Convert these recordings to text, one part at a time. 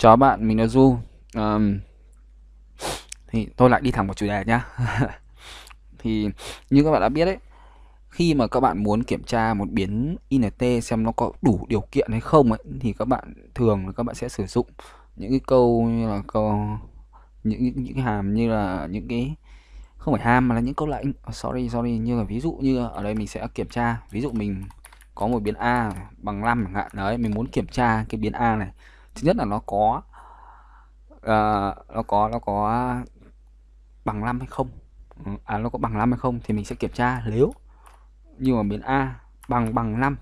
chào bạn mình là du um, thì tôi lại đi thẳng vào chủ đề nhá thì như các bạn đã biết đấy khi mà các bạn muốn kiểm tra một biến int xem nó có đủ điều kiện hay không ấy thì các bạn thường các bạn sẽ sử dụng những cái câu như là câu những những, những hàm như là những cái không phải hàm mà là những câu lệnh ờ, sorry sorry như là ví dụ như ở đây mình sẽ kiểm tra ví dụ mình có một biến a bằng 5 chẳng hạn đấy mình muốn kiểm tra cái biến a này thứ nhất là nó có uh, nó có nó có bằng 5 hay không à nó có bằng 5 hay không thì mình sẽ kiểm tra nếu như mà biến A bằng bằng 5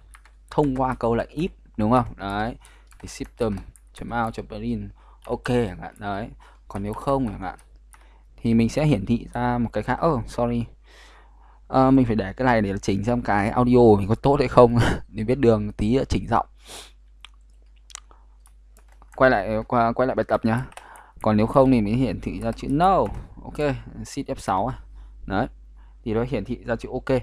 thông qua câu lệnh if đúng không đấy thì system chấm out chấm in ok chẳng hạn đấy còn nếu không chẳng hạn thì mình sẽ hiển thị ra một cái khác oh sorry à, mình phải để cái này để chỉnh xem cái audio mình có tốt hay không để biết đường tí chỉnh giọng quay lại qua quay lại bài tập nhá còn nếu không thì mình hiển thị ra chữ no ok shift F6 à. đấy thì nó hiển thị ra chữ ok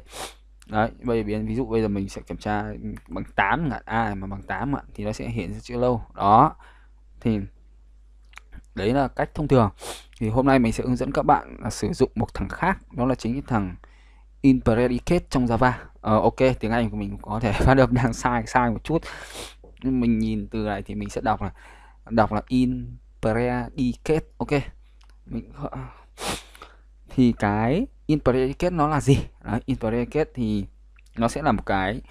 đấy bây biến ví dụ bây giờ mình sẽ kiểm tra bằng 8 ngạn a mà bằng 8 ạ thì nó sẽ hiện ra chữ lâu đó thì đấy là cách thông thường thì hôm nay mình sẽ hướng dẫn các bạn là sử dụng một thằng khác đó là chính thằng in predicate trong Java ờ, ok tiếng Anh của mình có thể phát âm đang sai sai một chút mình nhìn từ này thì mình sẽ đọc là đọc là in predicate ok mình thì cái in predicate nó là gì Đấy, in predicate thì nó sẽ là một cái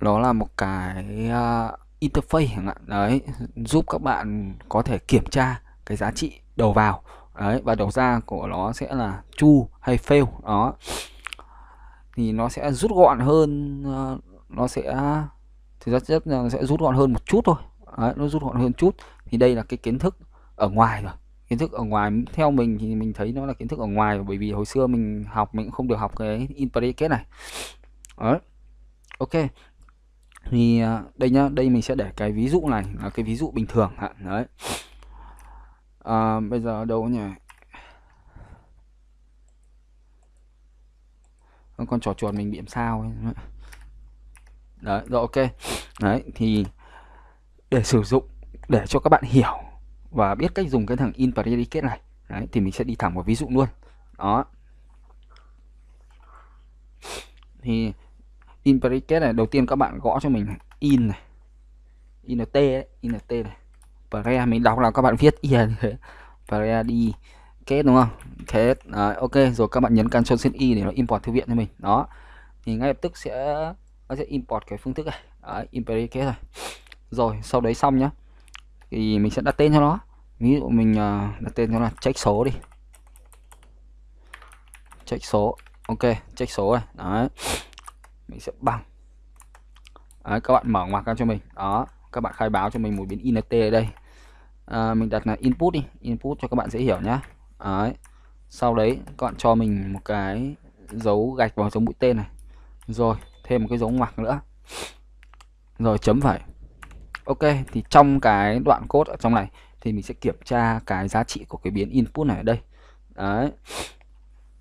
nó là một cái uh, interface chẳng hạn đấy giúp các bạn có thể kiểm tra cái giá trị đầu vào đấy và đầu ra của nó sẽ là true hay fail đó thì nó sẽ rút gọn hơn à, nó sẽ thì rất rất nó sẽ rút gọn hơn một chút thôi Đấy, nó rút gọn hơn chút thì đây là cái kiến thức ở ngoài rồi kiến thức ở ngoài theo mình thì mình thấy nó là kiến thức ở ngoài bởi vì hồi xưa mình học mình cũng không được học cái in predicate này Đấy. ok thì à, đây nhá đây mình sẽ để cái ví dụ này là cái ví dụ bình thường ạ đấy à, bây giờ đâu nhỉ con trò chuột mình bị làm sao ấy. đấy rồi ok đấy thì để sử dụng để cho các bạn hiểu và biết cách dùng cái thằng in predicate này đấy, thì mình sẽ đi thẳng vào ví dụ luôn đó thì in predicate này đầu tiên các bạn gõ cho mình in này int ấy, int này pre mình đọc là các bạn viết in thế pre đi kết đúng không thế à, ok rồi các bạn nhấn Ctrl Shift Y để nó import thư viện cho mình đó thì ngay lập tức sẽ nó sẽ import cái phương thức này Đấy, import cái này rồi sau đấy xong nhá thì mình sẽ đặt tên cho nó ví dụ mình à, đặt tên cho là check số đi check số ok check số này đấy mình sẽ bằng đấy, các bạn mở ngoặc ra cho mình đó các bạn khai báo cho mình một biến int ở đây à, mình đặt là input đi input cho các bạn dễ hiểu nhá đấy sau đấy các bạn cho mình một cái dấu gạch vào dấu mũi tên này rồi thêm một cái dấu ngoặc nữa rồi chấm phải Ok thì trong cái đoạn code ở trong này thì mình sẽ kiểm tra cái giá trị của cái biến input này ở đây đấy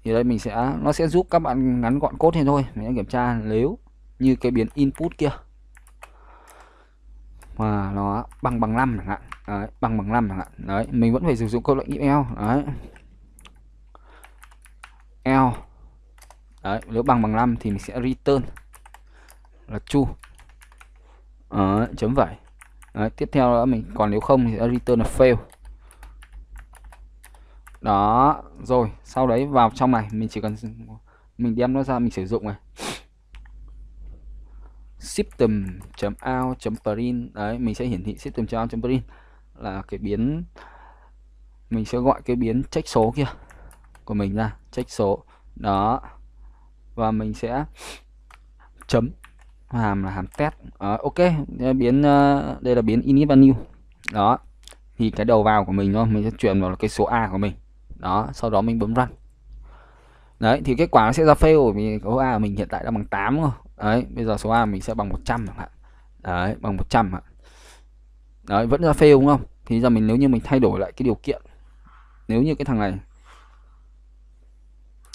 thì đây mình sẽ nó sẽ giúp các bạn ngắn gọn code thế thôi mình sẽ kiểm tra nếu như cái biến input kia mà nó bằng bằng 5 chẳng hạn đấy, bằng bằng 5 chẳng hạn đấy mình vẫn phải sử dụng câu lệnh nghiệm eo đấy eo đấy nếu bằng bằng 5 thì mình sẽ return là chu chấm phẩy Đấy, tiếp theo nữa mình còn nếu không thì return là fail đó rồi sau đấy vào trong này mình chỉ cần mình đem nó ra mình sử dụng này system out print đấy mình sẽ hiển thị system out print là cái biến mình sẽ gọi cái biến trách số kia của mình ra trách số đó và mình sẽ chấm hàm là hàm test đó, ok biến ờ, đây là biến init value đó thì cái đầu vào của mình thôi mình sẽ chuyển vào cái số a của mình đó sau đó mình bấm run đấy thì kết quả nó sẽ ra fail vì số a của mình hiện tại đang bằng 8 rồi đấy bây giờ số a mình sẽ bằng 100 chẳng hạn đấy bằng 100 ạ đấy vẫn ra fail đúng không thì giờ mình nếu như mình thay đổi lại cái điều kiện nếu như cái thằng này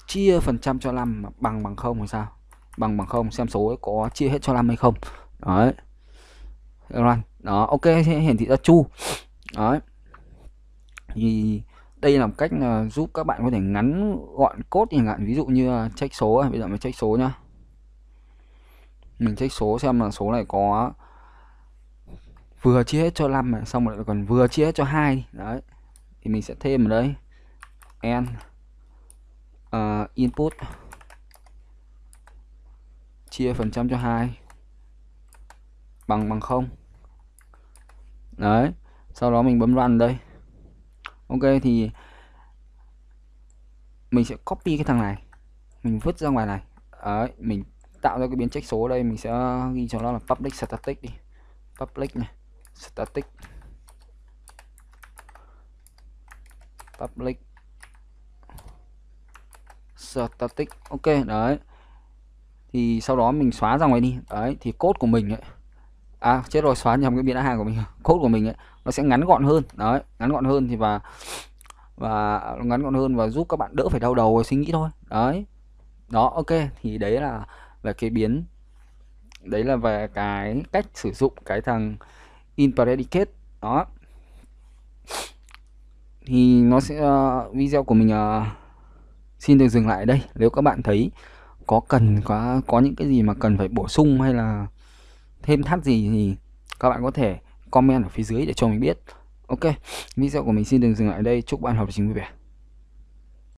chia phần trăm cho năm bằng bằng không thì sao bằng bằng không xem số có chia hết cho năm hay không đấy run đó ok hiển thị ra chu đấy thì đây là một cách là ờ, giúp các bạn có thể ngắn gọn cốt chẳng hạn ví dụ như check số à, bây giờ mình check số nhá mình check số xem là số này có vừa chia hết cho năm này, xong rồi còn vừa chia hết cho hai đấy thì mình sẽ thêm ở đây n uh, input chia phần trăm cho 2 bằng bằng 0 đấy sau đó mình bấm run đây ok thì mình sẽ copy cái thằng này mình vứt ra ngoài này đấy mình tạo ra cái biến trách số đây mình sẽ ghi cho nó là public static đi public này static public static ok đấy thì sau đó mình xóa ra ngoài đi đấy thì cốt của mình ấy à chết rồi xóa nhầm cái biến hàng của mình cốt của mình ấy nó sẽ ngắn gọn hơn đấy ngắn gọn hơn thì và và ngắn gọn hơn và giúp các bạn đỡ phải đau đầu và suy nghĩ thôi đấy đó ok thì đấy là về cái biến đấy là về cái cách sử dụng cái thằng in predicate đó thì nó sẽ uh, video của mình uh, xin được dừng lại đây nếu các bạn thấy có cần có có những cái gì mà cần phải bổ sung hay là thêm thắt gì thì các bạn có thể comment ở phía dưới để cho mình biết ok video của mình xin đừng dừng lại ở đây chúc bạn học trình vui vẻ